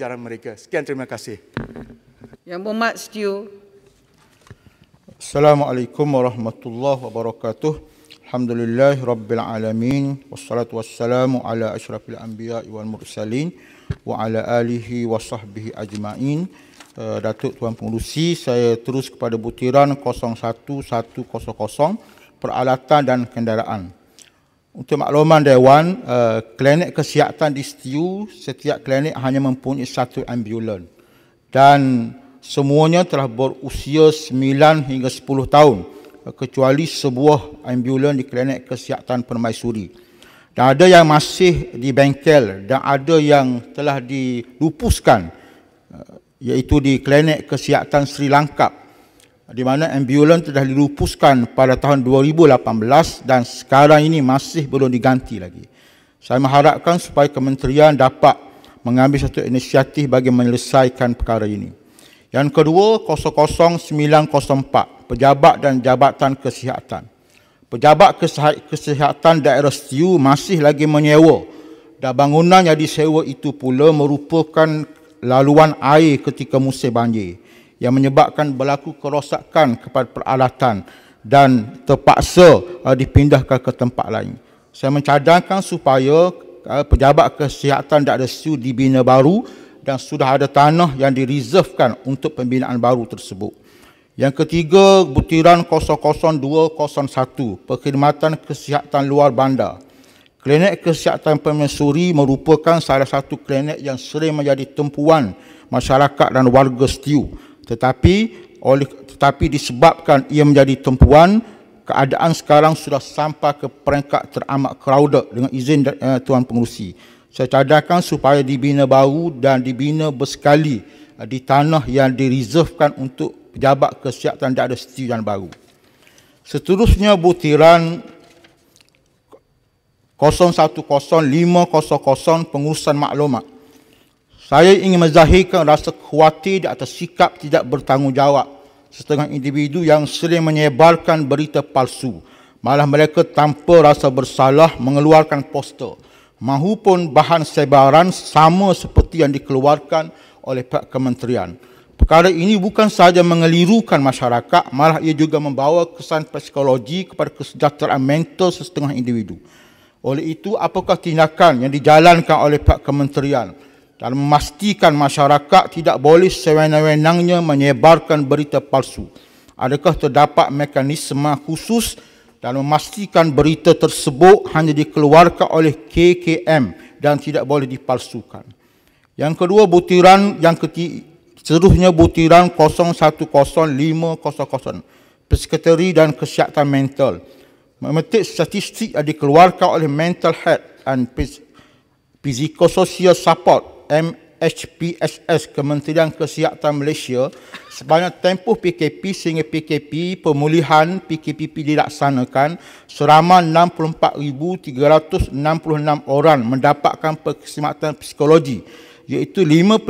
jaran mereka. Sekian terima kasih. Yang berhormat Stu. Assalamualaikum warahmatullahi wabarakatuh. Alhamdulillah Rabbil Alamin Wassalatu wassalamu ala ashrafil anbiya wal mursalin Wa ala alihi wa ajma'in eh, Datuk Tuan Pengurusi Saya terus kepada butiran 01100 Peralatan dan kendaraan untuk makluman Dewan, uh, eh, klinik kesihatan di STU, setiap klinik hanya mempunyai satu ambulan. Dan semuanya telah berusia 9 hingga 10 tahun, uh, kecuali sebuah ambulan di klinik kesihatan Permaisuri. Dan ada yang masih di bengkel dan ada yang telah dilupuskan, uh, iaitu di klinik kesihatan Sri Langkap, di mana ambulans telah dilupuskan pada tahun 2018 dan sekarang ini masih belum diganti lagi. Saya mengharapkan supaya kementerian dapat mengambil satu inisiatif bagi menyelesaikan perkara ini. Yang kedua, 00904, pejabat dan jabatan kesihatan. Pejabat kesihatan daerah STU masih lagi menyewa dan bangunan yang disewa itu pula merupakan laluan air ketika musim banjir yang menyebabkan berlaku kerosakan kepada peralatan dan terpaksa uh, dipindahkan ke tempat lain. Saya mencadangkan supaya uh, pejabat kesihatan tak ada su dibina baru dan sudah ada tanah yang direservekan untuk pembinaan baru tersebut. Yang ketiga, butiran 00201, perkhidmatan kesihatan luar bandar. Klinik kesihatan Permaisuri merupakan salah satu klinik yang sering menjadi tempuan masyarakat dan warga setiu tetapi oleh tetapi disebabkan ia menjadi tempuan keadaan sekarang sudah sampai ke peringkat teramat crowded dengan izin uh, tuan pengerusi saya cadangkan supaya dibina baru dan dibina bersekali uh, di tanah yang direservekan untuk pejabat kesihatan dan ada setiu yang baru seterusnya butiran 010500 pengurusan maklumat saya ingin menzahirkan rasa khuatir di atas sikap tidak bertanggungjawab setengah individu yang sering menyebarkan berita palsu. Malah mereka tanpa rasa bersalah mengeluarkan poster mahupun bahan sebaran sama seperti yang dikeluarkan oleh pihak kementerian. Perkara ini bukan sahaja mengelirukan masyarakat, malah ia juga membawa kesan psikologi kepada kesejahteraan mental setengah individu. Oleh itu, apakah tindakan yang dijalankan oleh pihak kementerian? dan memastikan masyarakat tidak boleh sewenang-wenangnya menyebarkan berita palsu. Adakah terdapat mekanisme khusus dan memastikan berita tersebut hanya dikeluarkan oleh KKM dan tidak boleh dipalsukan. Yang kedua butiran yang ketiga seluruhnya butiran 010500 Psikiatri dan Kesihatan Mental memetik statistik yang dikeluarkan oleh Mental Health and Psychosocial Support MHPSS Kementerian Kesihatan Malaysia sepanjang tempoh PKP sehingga PKP pemulihan PKPP dilaksanakan seramai 64,366 orang mendapatkan perkhidmatan psikologi iaitu 55%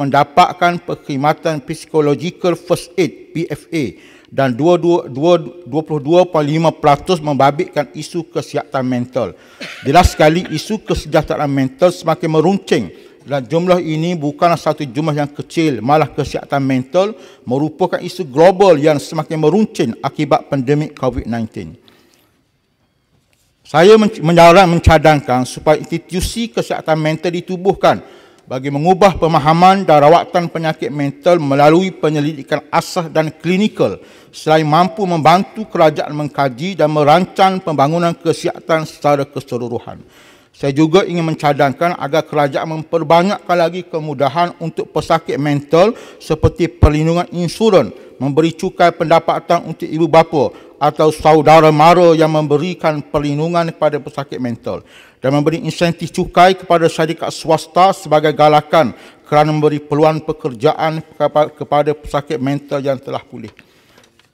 mendapatkan perkhidmatan psikologikal first aid PFA dan 22.5% membabitkan isu kesihatan mental. Jelas sekali isu kesejahteraan mental semakin meruncing dan jumlah ini bukanlah satu jumlah yang kecil malah kesihatan mental merupakan isu global yang semakin meruncing akibat pandemik COVID-19. Saya menyarankan mencadangkan supaya institusi kesihatan mental ditubuhkan bagi mengubah pemahaman dan rawatan penyakit mental melalui penyelidikan asas dan klinikal selain mampu membantu kerajaan mengkaji dan merancang pembangunan kesihatan secara keseluruhan. Saya juga ingin mencadangkan agar kerajaan memperbanyakkan lagi kemudahan untuk pesakit mental seperti perlindungan insurans, memberi cukai pendapatan untuk ibu bapa atau saudara mara yang memberikan perlindungan kepada pesakit mental dan memberi insentif cukai kepada syarikat swasta sebagai galakan kerana memberi peluang pekerjaan kepada pesakit mental yang telah pulih.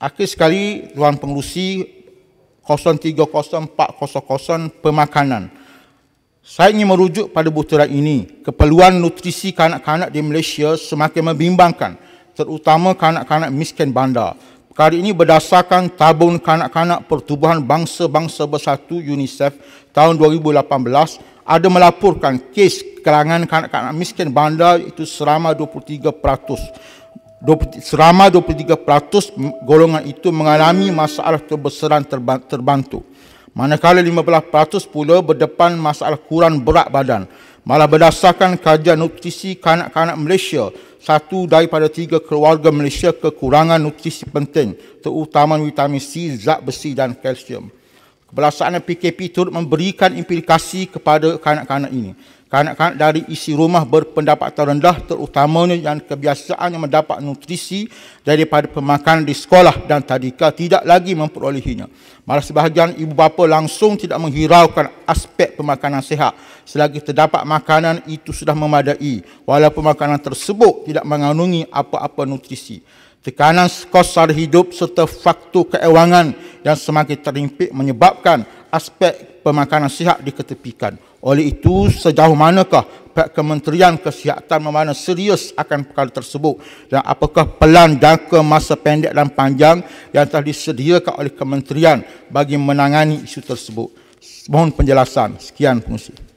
Akhir sekali, Tuan Pengurusi 030400 Pemakanan. Saya ingin merujuk pada butiran ini, keperluan nutrisi kanak-kanak di Malaysia semakin membimbangkan, terutama kanak-kanak miskin bandar. Kali ini berdasarkan tabung kanak-kanak pertubuhan bangsa-bangsa bersatu UNICEF tahun 2018 ada melaporkan kes kelangan kanak-kanak miskin bandar itu serama 23%. 20, 23% golongan itu mengalami masalah kebesaran terbantu. Manakala 15% pula berdepan masalah kurang berat badan. Malah berdasarkan kajian nutrisi kanak-kanak Malaysia, satu daripada tiga keluarga Malaysia kekurangan nutrisi penting, terutama vitamin C, zat besi dan kalsium. Kebelasaan PKP turut memberikan implikasi kepada kanak-kanak ini. Kanak-kanak dari isi rumah berpendapatan rendah terutamanya yang kebiasaan yang mendapat nutrisi daripada pemakanan di sekolah dan tadika tidak lagi memperolehinya. Malah sebahagian ibu bapa langsung tidak menghiraukan aspek pemakanan sehat selagi terdapat makanan itu sudah memadai walaupun makanan tersebut tidak mengandungi apa-apa nutrisi. Tekanan kos sara hidup serta faktor keewangan yang semakin terimpit menyebabkan aspek pemakanan sihat diketepikan. Oleh itu, sejauh manakah pihak Kementerian Kesihatan memandang serius akan perkara tersebut dan apakah pelan jangka masa pendek dan panjang yang telah disediakan oleh Kementerian bagi menangani isu tersebut. Mohon penjelasan. Sekian fungsi.